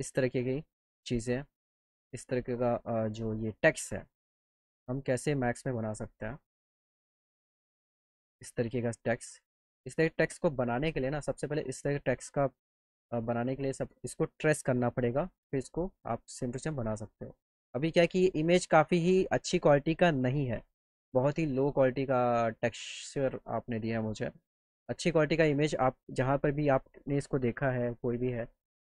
इस तरीके की चीज़ें इस तरीके का जो ये टैक्स है हम कैसे मैक्स में बना सकते हैं इस तरीके का टैक्स इस तरह टैक्स को बनाने के लिए ना सबसे पहले इस तरह टैक्स का बनाने के लिए सब इसको ट्रेस करना पड़ेगा फिर इसको आप सेम टू सेम बना सकते हो अभी क्या है कि ये इमेज काफ़ी ही अच्छी क्वालिटी का नहीं है बहुत ही लो क्वालिटी का टेक्सचर आपने दिया है मुझे अच्छी क्वालिटी का इमेज आप जहाँ पर भी आपने इसको देखा है कोई भी है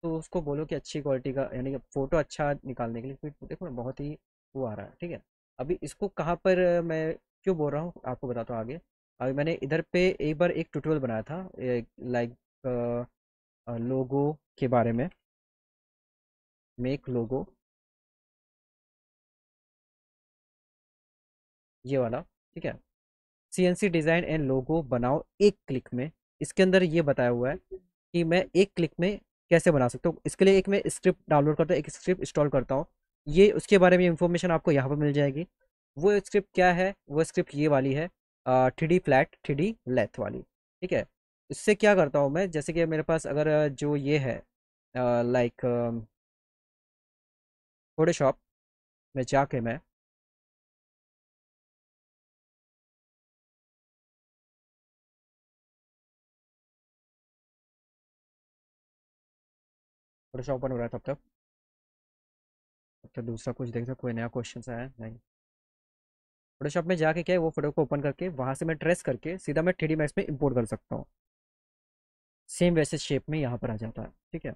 तो उसको बोलो कि अच्छी क्वालिटी का यानी कि फ़ोटो अच्छा निकालने के लिए क्योंकि तो देखो ना बहुत ही वो आ रहा है ठीक है अभी इसको कहाँ पर मैं क्यों बोल रहा हूँ आपको बताता हूँ आगे अभी मैंने इधर पे एक बार एक ट्यूटोरियल बनाया था लाइक लोगो के बारे में मेक लोगो ये वाला ठीक है C N C design and logo बनाओ एक क्लिक में इसके अंदर ये बताया हुआ है कि मैं एक क्लिक में कैसे बना सकते हो इसके लिए एक मैं स्क्रिप्ट डाउनलोड करता हूँ एक स्क्रिप्ट इंस्टॉल करता हूँ ये उसके बारे में इन्फॉर्मेशन आपको यहाँ पर मिल जाएगी वो स्क्रिप्ट क्या है वो स्क्रिप्ट ये वाली है three D flat three D lathe वाली ठीक है इससे क्या करता हूँ मैं जैसे कि मेरे पास अगर जो ये है लाइक फोटोशॉप में जाके मैं थोड़ा सा ओपन हो रहा है तब तक तब तक दूसरा कुछ देख सकते कोई नया क्वेश्चन आया नहीं फोटोशॉप में जाके क्या है वो फोटो को ओपन करके वहाँ से मैं ट्रेस करके सीधा मैं थ्री मैक्स में इम्पोर्ट कर सकता हूँ सेम वैसे शेप में यहाँ पर आ जाता है ठीक है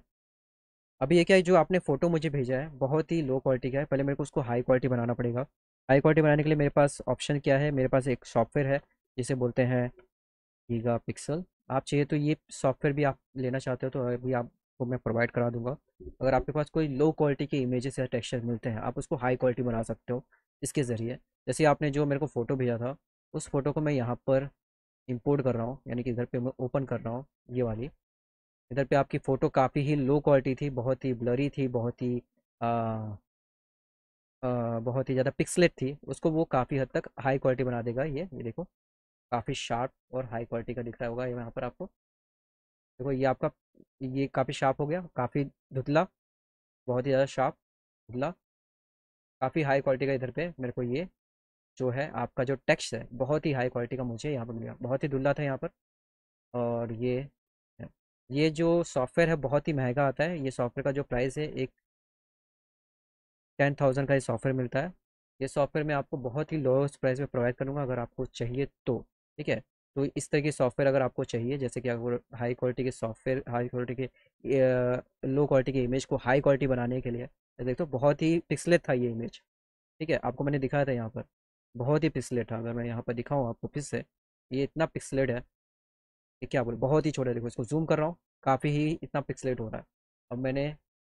अभी ये क्या है जो आपने फ़ोटो मुझे भेजा है बहुत ही लो क्वालिटी का है पहले मेरे को उसको हाई क्वालिटी बनाना पड़ेगा हाई क्वालिटी बनाने के लिए मेरे पास ऑप्शन क्या है मेरे पास एक सॉफ्टवेयर है जिसे बोलते हैं गीगा पिक्सल आप चाहिए तो ये सॉफ्टवेयर भी आप लेना चाहते हो तो अभी आप को मैं प्रोवाइड करा दूंगा अगर आपके पास कोई लो क्वालिटी के इमेजेस या टेक्सचर मिलते हैं आप उसको हाई क्वालिटी बना सकते हो इसके ज़रिए जैसे आपने जो मेरे को फ़ोटो भेजा था उस फोटो को मैं यहाँ पर इम्पोर्ट कर रहा हूँ यानी कि इधर पर मैं ओपन कर रहा हूँ ये वाली इधर पर आपकी फ़ोटो काफ़ी ही लो क्वालिटी थी बहुत ही ब्लरी थी बहुत ही बहुत ही ज़्यादा पिक्सलेट थी उसको वो काफ़ी हद तक हाई क्वालिटी बना देगा ये ये देखो काफ़ी शार्प और हाई क्वालिटी का दिख रहा होगा ये यहाँ पर आपको देखो ये आपका ये काफ़ी शार्प हो गया काफ़ी धुतला बहुत ही ज़्यादा शार्प धुतला काफ़ी हाई क्वालिटी का इधर पे मेरे को ये जो है आपका जो टेक्स्ट है बहुत ही हाई क्वालिटी का मुझे यहाँ पर मिला बहुत ही धुल्ला था यहाँ पर और ये ये जो सॉफ्टवेयर है बहुत ही महंगा आता है ये सॉफ्टवेयर का जो प्राइस है एक टेन थाउजेंड का ये सॉफ्टवेयर मिलता है ये सॉफ्टवेयर मैं आपको बहुत ही लोएस्ट प्राइस में प्रोवाइड करूँगा अगर आपको चाहिए तो ठीक है तो इस तरह के सॉफ्टवेयर अगर आपको चाहिए जैसे कि अगर हाई क्वालिटी के सॉफ्टवेयर हाई क्वालिटी के लो क्वालिटी के इमेज को हाई क्वालिटी बनाने के लिए तो देखो तो बहुत ही पिक्सलेट था ये इमेज ठीक है आपको मैंने दिखाया था यहाँ पर बहुत ही पिक्सलेट था अगर मैं यहाँ पर दिखाऊँ आपको फिर से ये इतना पिक्सलेट है कि क्या बोल बहुत ही छोटा देखो इसको जूम कर रहा हूँ काफ़ी ही इतना पिक्सलेट हो रहा है अब मैंने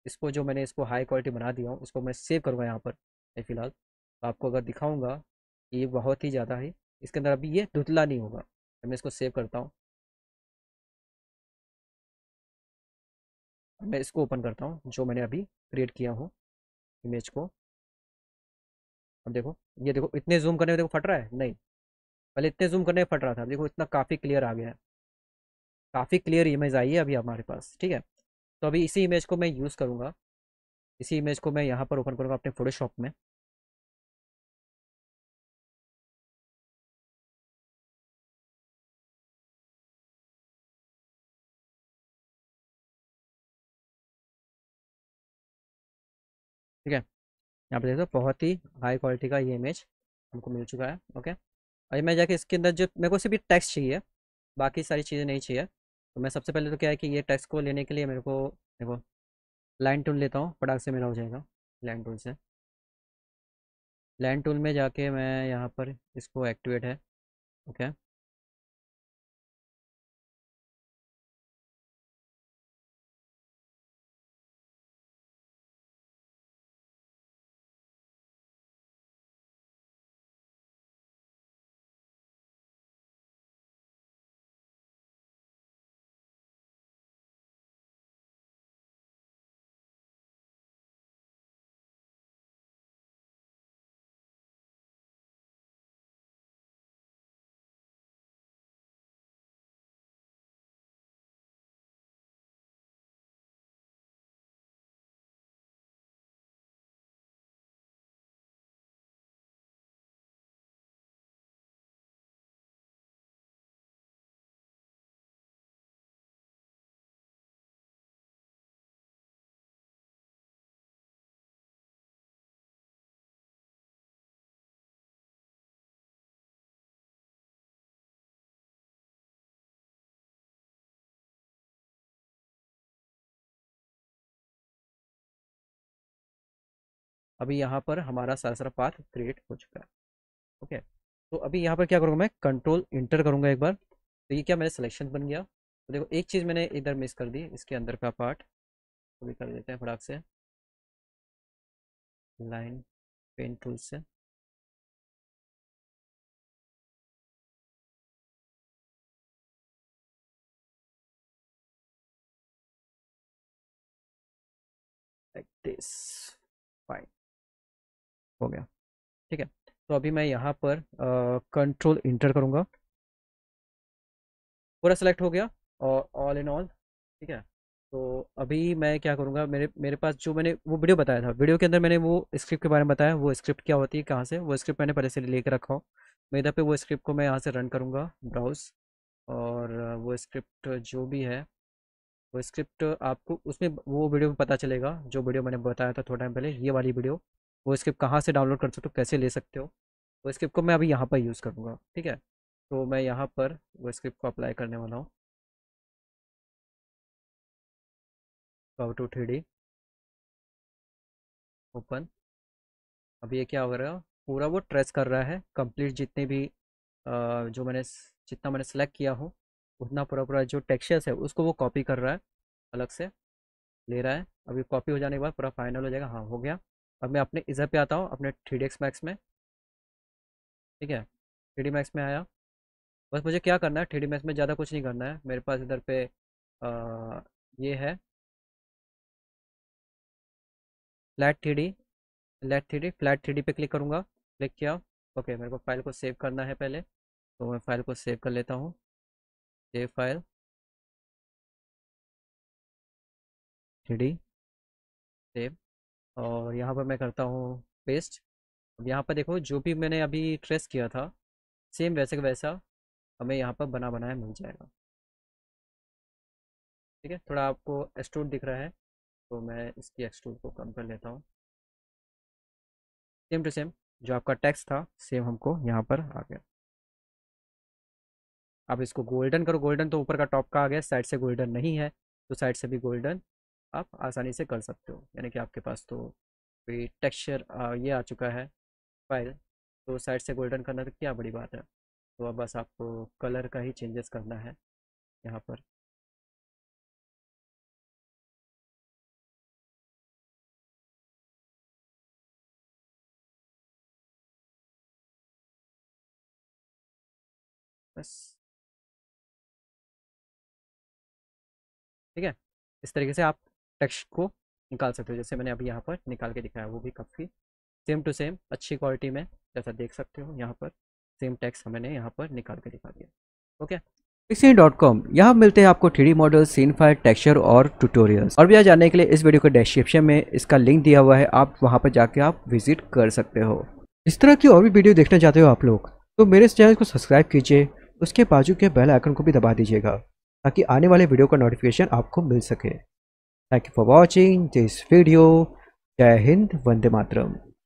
इसको जो मैंने इसको हाई क्वालिटी बना दिया हूँ उसको मैं सेव करूँगा यहाँ पर फिलहाल तो आपको अगर दिखाऊँगा ये बहुत ही ज़्यादा है इसके अंदर अभी ये धुतला नहीं होगा मैं इसको सेव करता हूँ मैं इसको ओपन करता हूँ जो मैंने अभी क्रिएट किया हूँ इमेज को अब देखो ये देखो इतने जूम करने में देखो फट रहा है नहीं पहले इतने जूम करने में फट रहा था देखो इतना काफ़ी क्लियर आ गया है काफ़ी क्लियर इमेज आई है अभी हमारे पास ठीक है तो अभी इसी इमेज को मैं यूज़ करूँगा इसी इमेज को मैं यहाँ पर ओपन करूँगा अपने फोटोशॉप में ठीक है यहाँ पर देख दो बहुत ही हाई क्वालिटी का ये इमेज हमको मिल चुका है ओके और मैं जाके इसके अंदर जो मेरे को सिर्फ टैक्स चाहिए बाकी सारी चीज़ें नहीं चाहिए तो मैं सबसे पहले तो क्या है कि ये टैक्स को लेने के लिए मेरे को देखो लाइन टूल लेता हूँ पटाख से मेरा हो जाएगा लाइन टूल से लाइन टूल में जाके मैं यहाँ पर इसको एक्टिवेट है ओके okay. अभी यहाँ पर हमारा सारा सारा पाथ क्रिएट हो चुका है ओके तो अभी यहाँ पर क्या करूँगा मैं कंट्रोल इंटर करूँगा एक बार तो ये क्या मेरा सिलेक्शन बन गया तो देखो एक चीज़ मैंने इधर मिस कर दी इसके अंदर का पार्ट तो भी कर देते हैं फटाक से लाइन पेन टूल से like this fine हो गया ठीक है तो अभी मैं यहाँ पर कंट्रोल इंटर करूँगा पूरा सेलेक्ट हो गया और ऑल इन ऑल ठीक है तो अभी मैं क्या करूँगा मेरे मेरे पास जो मैंने वो वीडियो बताया था वीडियो के अंदर मैंने वो स्क्रिप्ट के बारे में बताया वो स्क्रिप्ट क्या होती है कहाँ से वो स्क्रिप्ट मैंने पहले से लेकर रखा हो मैं इधर पे वो स्क्रिप्ट को मैं यहाँ से रन करूँगा ब्राउज और वो स्क्रिप्ट जो भी है वो स्क्रिप्ट आपको उसमें वो वीडियो में पता चलेगा जो वीडियो मैंने बताया था थोड़ा टाइम पहले ये वाली वीडियो वो स्क्रिप्ट कहाँ से डाउनलोड कर सकते हो कैसे ले सकते हो वो स्क्रिप्ट को मैं अभी यहाँ पर यूज़ करूँगा ठीक है तो मैं यहाँ पर वो स्क्रिप्ट को अप्लाई करने वाला हूँ काउ टू थ्री डी ओपन अब ये क्या हो रहा है पूरा वो ट्रेस कर रहा है कंप्लीट जितने भी जो मैंने जितना मैंने सेलेक्ट किया हो उतना पूरा पूरा जो टेक्सचर्स है उसको वो कॉपी कर रहा है अलग से ले रहा है अभी कॉपी हो जाने के बाद पूरा फाइनल हो जाएगा हाँ हो गया अब मैं अपने इधर पे आता हूँ अपने थ्री डी मैक्स में ठीक है थ्री डी मैक्स में आया बस मुझे क्या करना है थ्री डी मैक्स में ज़्यादा कुछ नहीं करना है मेरे पास इधर पे आ, ये है flat three D flat three D flat three D पे क्लिक करूँगा क्लिक किया ओके मेरे को फाइल को सेव करना है पहले तो मैं फाइल को सेव कर लेता हूँ save file three D save और यहाँ पर मैं करता हूँ पेस्ट अब यहाँ पर देखो जो भी मैंने अभी ट्रेस किया था सेम वैसे का वैसा हमें यहाँ पर बना बनाया मिल जाएगा ठीक है थोड़ा आपको एक्सट्रूड दिख रहा है तो मैं इसकी एक्सट्रूड को कम कर लेता हूँ सेम टू सेम जो आपका टैक्स था सेम हमको यहाँ पर आ गया आप इसको गोल्डन करो गोल्डन तो ऊपर का टॉप का आ गया साइड से गोल्डन नहीं है तो साइड से भी गोल्डन आप आसानी से कर सकते हो यानी कि आपके पास तो कोई टेक्सचर ये आ चुका है फाइल तो साइड से गोल्डन करना तो क्या बड़ी बात है तो अब बस आपको कलर का ही चेंजेस करना है यहाँ पर बस ठीक है इस तरीके से आप टेक्स्ट को निकाल सकते हो जैसे मैंने अभी यहाँ पर निकाल के दिखाया वो भी काफ़ी सेम टू सेम अच्छी क्वालिटी में जैसा देख सकते हो यहाँ पर सेम टेक्स हमने यहाँ पर निकाल के दिखा दिया ओके पिक्सिन डॉट कॉम यहाँ मिलते हैं आपको three model scene file texture और ट्यूटोरियल्स और भी जानने के लिए इस वीडियो के डिस्क्रिप्शन में इसका लिंक दिया हुआ है आप वहाँ पर जाके आप विजिट कर सकते हो इस तरह की और भी वीडियो देखना चाहते हो आप लोग तो मेरे चैनल को सब्सक्राइब कीजिए उसके बाजू के बेल आइकन को भी दबा दीजिएगा ताकि आने वाले वीडियो का नोटिफिकेशन आपको मिल सके Thank you for watching this video. Jai Hind, Vande Matram.